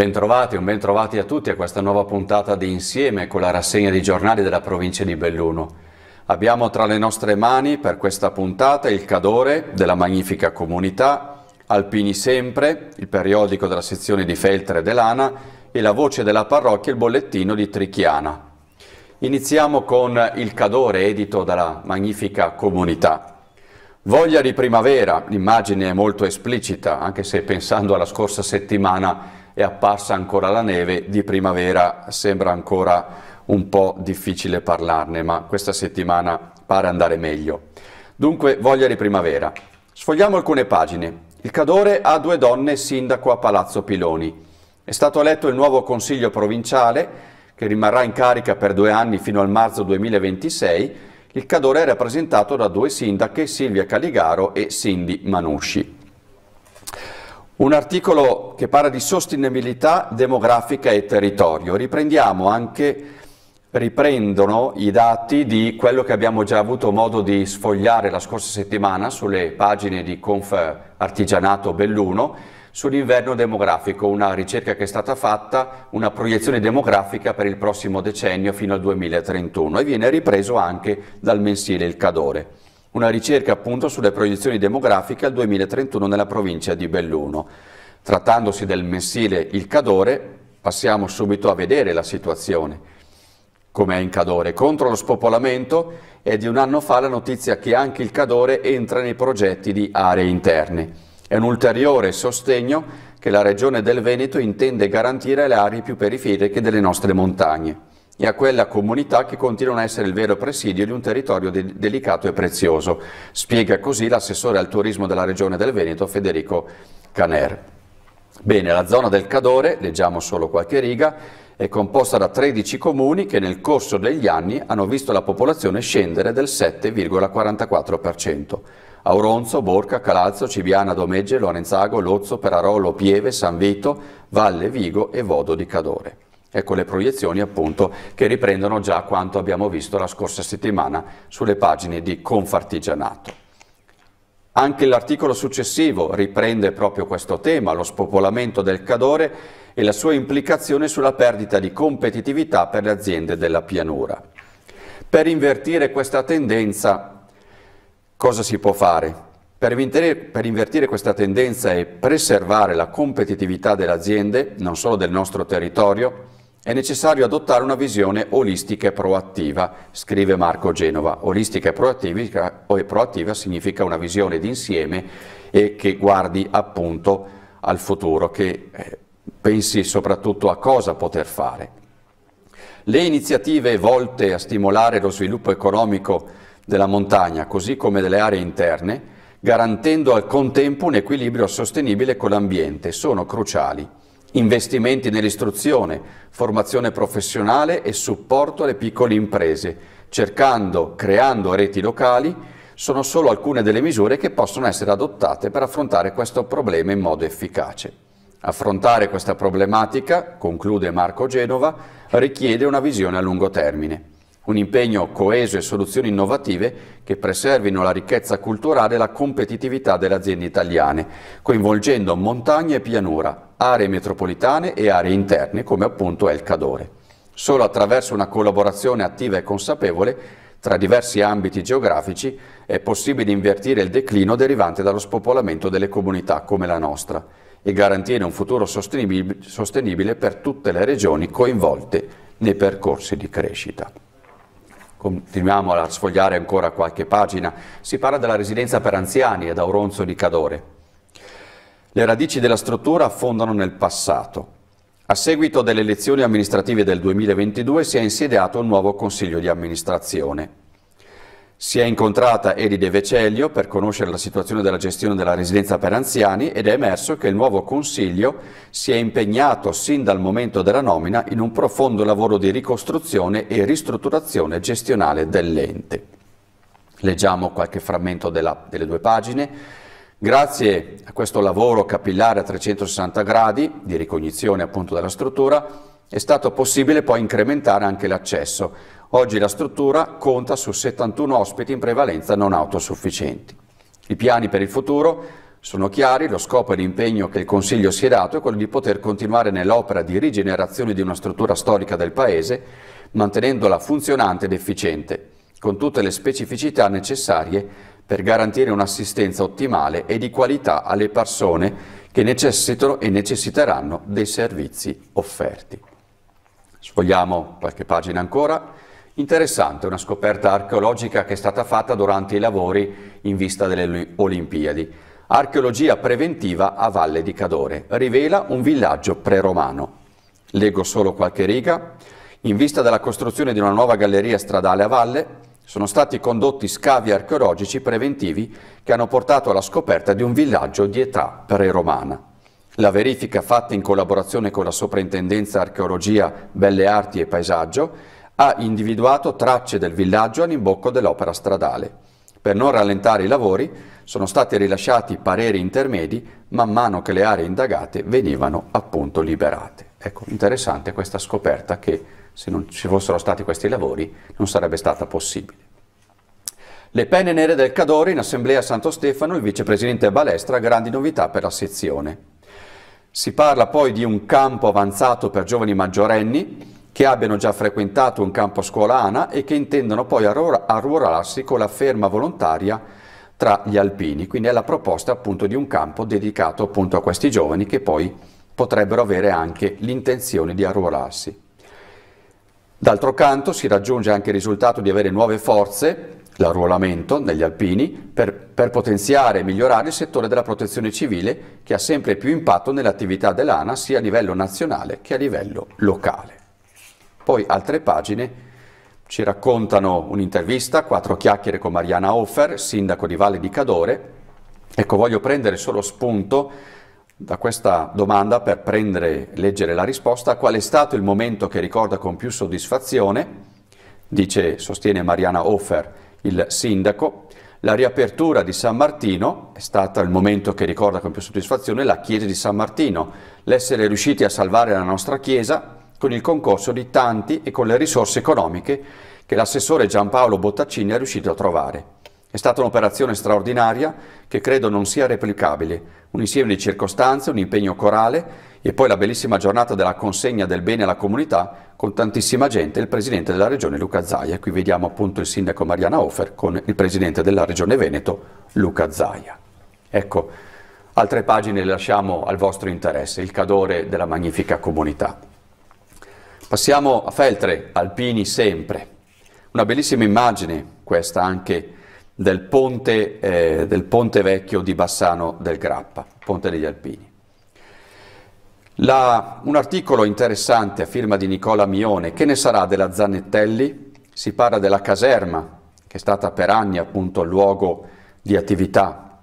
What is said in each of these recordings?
Bentrovati o bentrovati a tutti a questa nuova puntata di Insieme con la rassegna di giornali della provincia di Belluno. Abbiamo tra le nostre mani per questa puntata il Cadore della magnifica comunità, Alpini Sempre, il periodico della sezione di Feltre Delana e la voce della parrocchia, il bollettino di Trichiana. Iniziamo con il Cadore edito dalla magnifica comunità. Voglia di primavera, l'immagine è molto esplicita, anche se pensando alla scorsa settimana è apparsa ancora la neve, di primavera sembra ancora un po' difficile parlarne, ma questa settimana pare andare meglio. Dunque, voglia di primavera. Sfogliamo alcune pagine. Il Cadore ha due donne sindaco a Palazzo Piloni. È stato eletto il nuovo consiglio provinciale, che rimarrà in carica per due anni fino al marzo 2026. Il Cadore è rappresentato da due sindache, Silvia Caligaro e Cindy Manusci. Un articolo che parla di sostenibilità demografica e territorio. Riprendiamo anche, riprendono i dati di quello che abbiamo già avuto modo di sfogliare la scorsa settimana sulle pagine di Conf Artigianato Belluno sull'inverno demografico, una ricerca che è stata fatta, una proiezione demografica per il prossimo decennio fino al 2031 e viene ripreso anche dal mensile Il Cadore. Una ricerca appunto sulle proiezioni demografiche al 2031 nella provincia di Belluno. Trattandosi del mensile Il Cadore, passiamo subito a vedere la situazione. Come è in Cadore? Contro lo spopolamento è di un anno fa la notizia che anche il Cadore entra nei progetti di aree interne. È un ulteriore sostegno che la Regione del Veneto intende garantire alle aree più periferiche delle nostre montagne e a quella comunità che continuano a essere il vero presidio di un territorio de delicato e prezioso, spiega così l'assessore al turismo della regione del Veneto Federico Caner. Bene, la zona del Cadore, leggiamo solo qualche riga, è composta da 13 comuni che nel corso degli anni hanno visto la popolazione scendere del 7,44%. Auronzo, Borca, Calazzo, Civiana, Domegge, Lorenzago, Lozzo, Perarolo, Pieve, San Vito, Valle Vigo e Vodo di Cadore. Ecco le proiezioni appunto che riprendono già quanto abbiamo visto la scorsa settimana sulle pagine di Confartigianato. Anche l'articolo successivo riprende proprio questo tema, lo spopolamento del cadore e la sua implicazione sulla perdita di competitività per le aziende della pianura. Per invertire questa tendenza cosa si può fare? Per per invertire, questa tendenza e preservare la competitività delle aziende, non solo del nostro territorio, è necessario adottare una visione olistica e proattiva, scrive Marco Genova. Olistica e proattiva, o proattiva significa una visione d'insieme e che guardi appunto al futuro, che eh, pensi soprattutto a cosa poter fare. Le iniziative volte a stimolare lo sviluppo economico della montagna, così come delle aree interne, garantendo al contempo un equilibrio sostenibile con l'ambiente, sono cruciali investimenti nell'istruzione, formazione professionale e supporto alle piccole imprese, cercando, creando reti locali, sono solo alcune delle misure che possono essere adottate per affrontare questo problema in modo efficace. Affrontare questa problematica, conclude Marco Genova, richiede una visione a lungo termine, un impegno coeso e soluzioni innovative che preservino la ricchezza culturale e la competitività delle aziende italiane, coinvolgendo montagna e pianura, aree metropolitane e aree interne, come appunto è il Cadore. Solo attraverso una collaborazione attiva e consapevole tra diversi ambiti geografici è possibile invertire il declino derivante dallo spopolamento delle comunità come la nostra e garantire un futuro sostenibile per tutte le regioni coinvolte nei percorsi di crescita. Continuiamo a sfogliare ancora qualche pagina. Si parla della residenza per anziani ad Auronzo di Cadore. Le radici della struttura affondano nel passato. A seguito delle elezioni amministrative del 2022 si è insediato un nuovo Consiglio di amministrazione. Si è incontrata Edide Vecelio per conoscere la situazione della gestione della residenza per anziani ed è emerso che il nuovo Consiglio si è impegnato sin dal momento della nomina in un profondo lavoro di ricostruzione e ristrutturazione gestionale dell'ente. Leggiamo qualche frammento della, delle due pagine. Grazie a questo lavoro capillare a 360 gradi di ricognizione appunto della struttura è stato possibile poi incrementare anche l'accesso. Oggi la struttura conta su 71 ospiti in prevalenza non autosufficienti. I piani per il futuro sono chiari, lo scopo e l'impegno che il Consiglio si è dato è quello di poter continuare nell'opera di rigenerazione di una struttura storica del Paese, mantenendola funzionante ed efficiente, con tutte le specificità necessarie per garantire un'assistenza ottimale e di qualità alle persone che necessitano e necessiteranno dei servizi offerti. Sfogliamo qualche pagina ancora. Interessante una scoperta archeologica che è stata fatta durante i lavori in vista delle Olimpiadi. Archeologia preventiva a Valle di Cadore rivela un villaggio preromano. Leggo solo qualche riga. In vista della costruzione di una nuova galleria stradale a valle, sono stati condotti scavi archeologici preventivi che hanno portato alla scoperta di un villaggio di età preromana. La verifica fatta in collaborazione con la Soprintendenza Archeologia, Belle Arti e Paesaggio ha individuato tracce del villaggio all'imbocco dell'opera stradale. Per non rallentare i lavori sono stati rilasciati pareri intermedi man mano che le aree indagate venivano appunto liberate. Ecco, interessante questa scoperta che se non ci fossero stati questi lavori non sarebbe stata possibile. Le penne nere del Cadore in assemblea a Santo Stefano, il vicepresidente Balestra, grandi novità per la sezione. Si parla poi di un campo avanzato per giovani maggiorenni che abbiano già frequentato un campo scuolana e che intendono poi arruolarsi con la ferma volontaria tra gli alpini. Quindi è la proposta appunto di un campo dedicato appunto a questi giovani che poi potrebbero avere anche l'intenzione di arruolarsi. D'altro canto si raggiunge anche il risultato di avere nuove forze, l'arruolamento negli alpini, per, per, potenziare e migliorare il settore della protezione civile che ha sempre più impatto nell'attività dell'ANA sia a livello nazionale che a livello locale. Poi altre pagine ci raccontano un'intervista, quattro chiacchiere con Mariana Hofer, sindaco di Valle di Cadore. Ecco, voglio prendere solo spunto da questa domanda per prendere, leggere la risposta, qual è stato il momento che ricorda con più soddisfazione? Dice, sostiene Mariana Hofer, il sindaco, la riapertura di San Martino è stata il momento che ricorda con più soddisfazione la chiesa di San Martino, l'essere riusciti a salvare la nostra chiesa con il concorso di tanti e con le risorse economiche che l'assessore Giampaolo Bottaccini è riuscito a trovare. È stata un'operazione straordinaria che credo non sia replicabile, un insieme di circostanze, un impegno corale e poi la bellissima giornata della consegna del bene alla comunità con tantissima gente il presidente della regione Luca Zaia. Qui vediamo appunto il sindaco Mariana Hofer con il presidente della regione Veneto Luca Zaia. Ecco, altre pagine le lasciamo al vostro interesse, il cadore della magnifica comunità. Passiamo a Feltre, Alpini sempre. Una bellissima immagine questa anche del ponte, eh, del ponte, vecchio di Bassano del Grappa, Ponte degli Alpini. La, un articolo interessante a firma di Nicola Mione, che ne sarà della Zanettelli? Si parla della caserma, che è stata per anni appunto luogo di attività.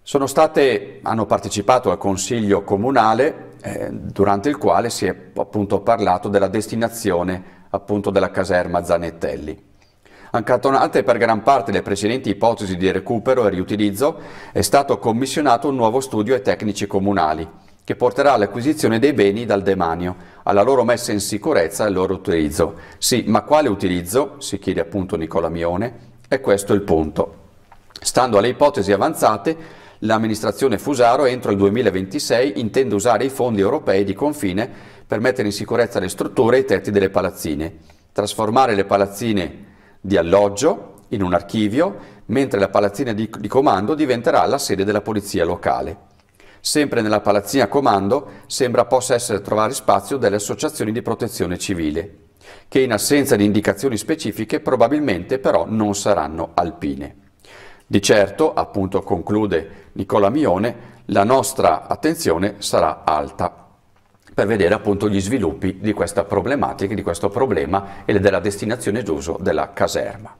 State, hanno partecipato al Consiglio Comunale, eh, durante il quale si è appunto parlato della destinazione appunto della caserma Zanettelli. Accantonate per gran parte le precedenti ipotesi di recupero e riutilizzo, è stato commissionato un nuovo studio ai tecnici comunali, che porterà all'acquisizione dei beni dal demanio, alla loro messa in sicurezza e al loro utilizzo. Sì, ma quale utilizzo? si chiede appunto Nicola Mione, e questo è il punto. Stando alle ipotesi avanzate, l'amministrazione Fusaro entro il 2026 intende usare i fondi europei di confine per mettere in sicurezza le strutture e i tetti delle palazzine, trasformare le palazzine di alloggio in un archivio, mentre la palazzina di, di comando diventerà la sede della polizia locale. Sempre nella palazzina comando sembra possa essere trovare spazio delle associazioni di protezione civile, che in assenza di indicazioni specifiche probabilmente però non saranno alpine. Di certo, appunto conclude Nicola Mione, la nostra attenzione sarà alta per vedere appunto gli sviluppi di questa problematica, di questo problema e della destinazione d'uso della caserma.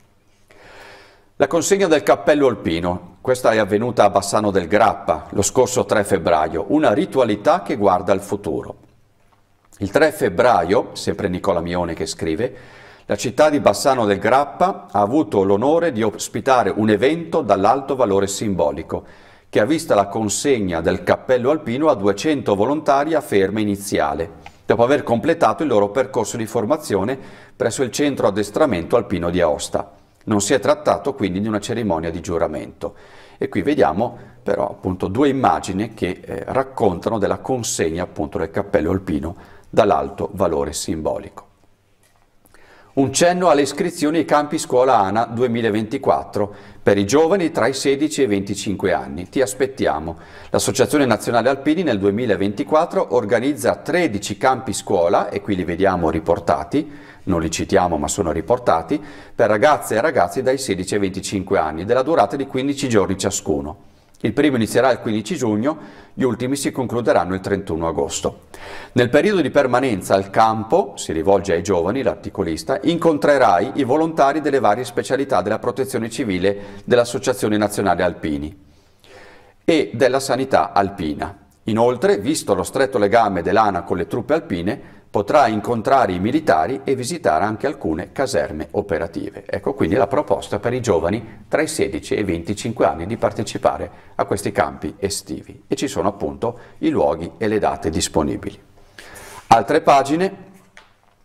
La consegna del cappello alpino, questa è avvenuta a Bassano del Grappa lo scorso 3 febbraio, una ritualità che guarda al futuro. Il 3 febbraio, sempre Nicola Mione che scrive, la città di Bassano del Grappa ha avuto l'onore di ospitare un evento dall'alto valore simbolico che ha visto la consegna del cappello alpino a 200 volontari a ferma iniziale, dopo aver completato il loro percorso di formazione presso il centro addestramento alpino di Aosta. Non si è trattato quindi di una cerimonia di giuramento. E qui vediamo però appunto due immagini che eh, raccontano della consegna appunto del cappello alpino dall'alto valore simbolico. Un cenno alle iscrizioni ai campi scuola ANA 2024 per i giovani tra i 16 e i 25 anni. Ti aspettiamo. L'Associazione Nazionale Alpini nel 2024 organizza 13 campi scuola, e qui li vediamo riportati, non li citiamo ma sono riportati, per ragazze e ragazzi dai 16 ai 25 anni, della durata di 15 giorni ciascuno. Il primo inizierà il 15 giugno, gli ultimi si concluderanno il 31 agosto. Nel periodo di permanenza al campo, si rivolge ai giovani l'articolista, incontrerai i volontari delle varie specialità della protezione civile dell'Associazione Nazionale Alpini e della Sanità Alpina. Inoltre, visto lo stretto legame dell'ANA con le truppe alpine, potrà incontrare i militari e visitare anche alcune caserme operative. Ecco quindi la proposta per i giovani tra i 16 e i 25 anni di partecipare a questi campi estivi e ci sono appunto i luoghi e le date disponibili. Altre pagine,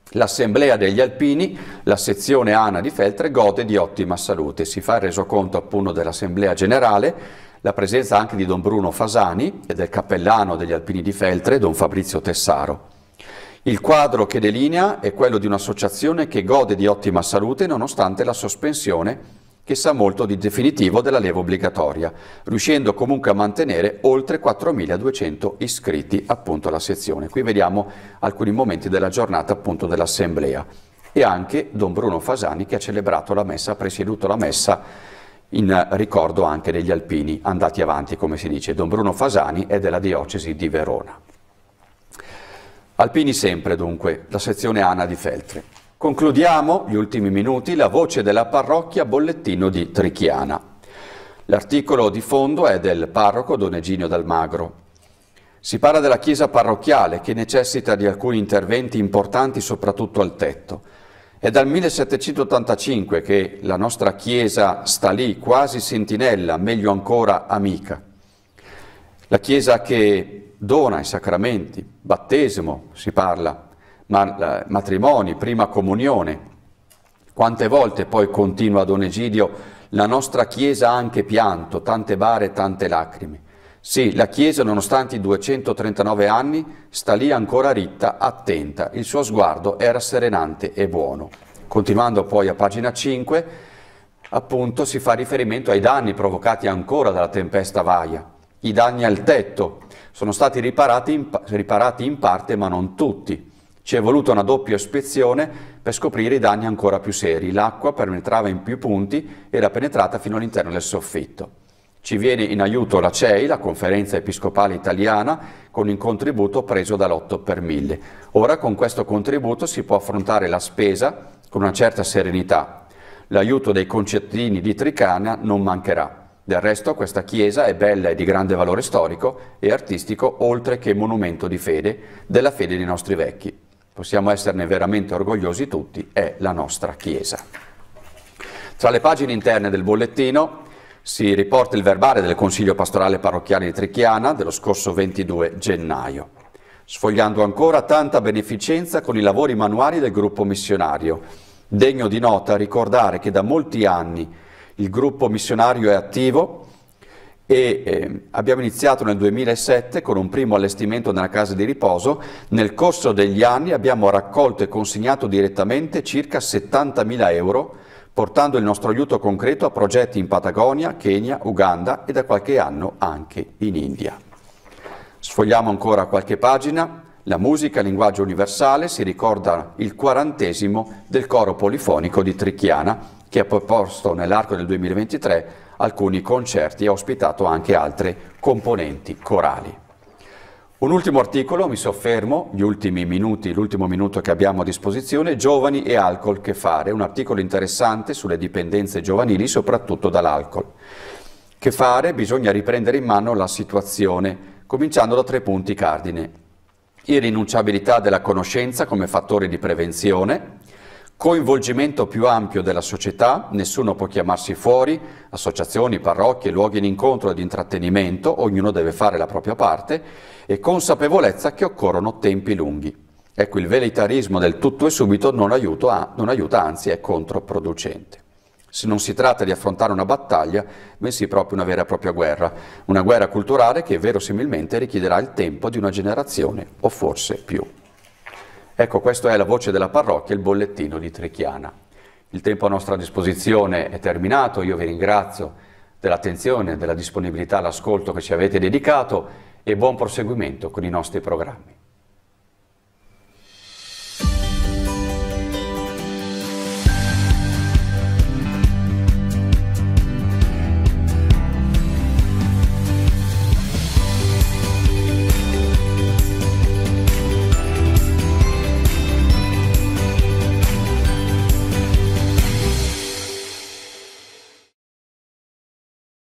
l'Assemblea degli Alpini, la sezione ANA di Feltre gode di ottima salute, si fa il resoconto appunto dell'Assemblea Generale, la presenza anche di Don Bruno Fasani e del cappellano degli Alpini di Feltre, Don Fabrizio Tessaro. Il quadro che delinea è quello di un'associazione che gode di ottima salute nonostante la sospensione che sa molto di definitivo della leva obbligatoria, riuscendo comunque a mantenere oltre 4.200 iscritti appunto alla sezione. Qui vediamo alcuni momenti della giornata appunto dell'assemblea e anche Don Bruno Fasani che ha celebrato la messa, ha presieduto la messa in ricordo anche degli alpini andati avanti, come si dice. Don Bruno Fasani è della diocesi di Verona. Alpini sempre dunque, la sezione ANA di Feltri. Concludiamo, gli ultimi minuti, la voce della parrocchia bollettino di Trichiana. L'articolo di fondo è del parroco Don Eginio Dalmagro. Si parla della chiesa parrocchiale che necessita di alcuni interventi importanti soprattutto al tetto. È dal 1785 che la nostra chiesa sta lì, quasi sentinella, meglio ancora amica. La chiesa che dona i sacramenti, battesimo si parla, eh, matrimoni, prima comunione. Quante volte poi continua Don Egidio la nostra Chiesa ha anche pianto, tante bare, tante lacrime. Sì, la Chiesa, nonostante i 239 anni, sta lì ancora ritta, attenta. Il suo sguardo è rasserenante e buono. Continuando poi a pagina 5, appunto si fa riferimento ai danni provocati ancora dalla tempesta Vaia, i danni al tetto sono stati riparati in, riparati in parte ma non tutti. Ci è voluta una doppia ispezione per scoprire i danni ancora più seri. L'acqua penetrava in più punti e era penetrata fino all'interno del soffitto. Ci viene in aiuto la CEI, la Conferenza Episcopale Italiana, con un contributo preso dall'8 per 1000. Ora con questo contributo si può affrontare la spesa con una certa serenità. L'aiuto dei concettini di Tricana non mancherà. Del resto questa chiesa è bella e di grande valore storico e artistico, oltre che monumento di fede, della fede dei nostri vecchi. Possiamo esserne veramente orgogliosi tutti, è la nostra chiesa. Tra le pagine interne del bollettino si riporta il verbale del Consiglio Pastorale Parrocchiale di Trichiana dello scorso 22 gennaio, sfogliando ancora tanta beneficenza con i lavori manuali del gruppo missionario. Degno di nota ricordare che da molti anni il gruppo missionario è attivo e eh, abbiamo iniziato nel 2007 con un primo allestimento nella casa di riposo. Nel corso degli anni abbiamo raccolto e consegnato direttamente circa 70.000 euro, portando il nostro aiuto concreto a progetti in Patagonia, Kenya, Uganda e da qualche anno anche in India. Sfogliamo ancora qualche pagina. La musica, linguaggio universale, si ricorda il quarantesimo del coro polifonico di Trichiana, che ha proposto nell'arco del 2023 alcuni concerti e ha ospitato anche altre componenti corali. Un ultimo articolo, mi soffermo, gli ultimi minuti, l'ultimo minuto che abbiamo a disposizione, Giovani e alcol che fare, un articolo interessante sulle dipendenze giovanili, soprattutto dall'alcol. Che fare? Bisogna riprendere in mano la situazione, cominciando da tre punti cardine. Irrinunciabilità della conoscenza come fattore di prevenzione, coinvolgimento più ampio della società, nessuno può chiamarsi fuori, associazioni, parrocchie, luoghi di incontro e di intrattenimento, ognuno deve fare la propria parte e consapevolezza che occorrono tempi lunghi. Ecco, il velitarismo del tutto e subito non, a, non aiuta, anzi è controproducente. Se non si tratta di affrontare una battaglia, bensì proprio una vera e propria guerra, una guerra culturale che verosimilmente richiederà il tempo di una generazione o forse più. Ecco, questa è la voce della parrocchia, il bollettino di Trechiana. Il tempo a nostra disposizione è terminato, io vi ringrazio dell'attenzione, della disponibilità all'ascolto che ci avete dedicato e buon proseguimento con i nostri programmi.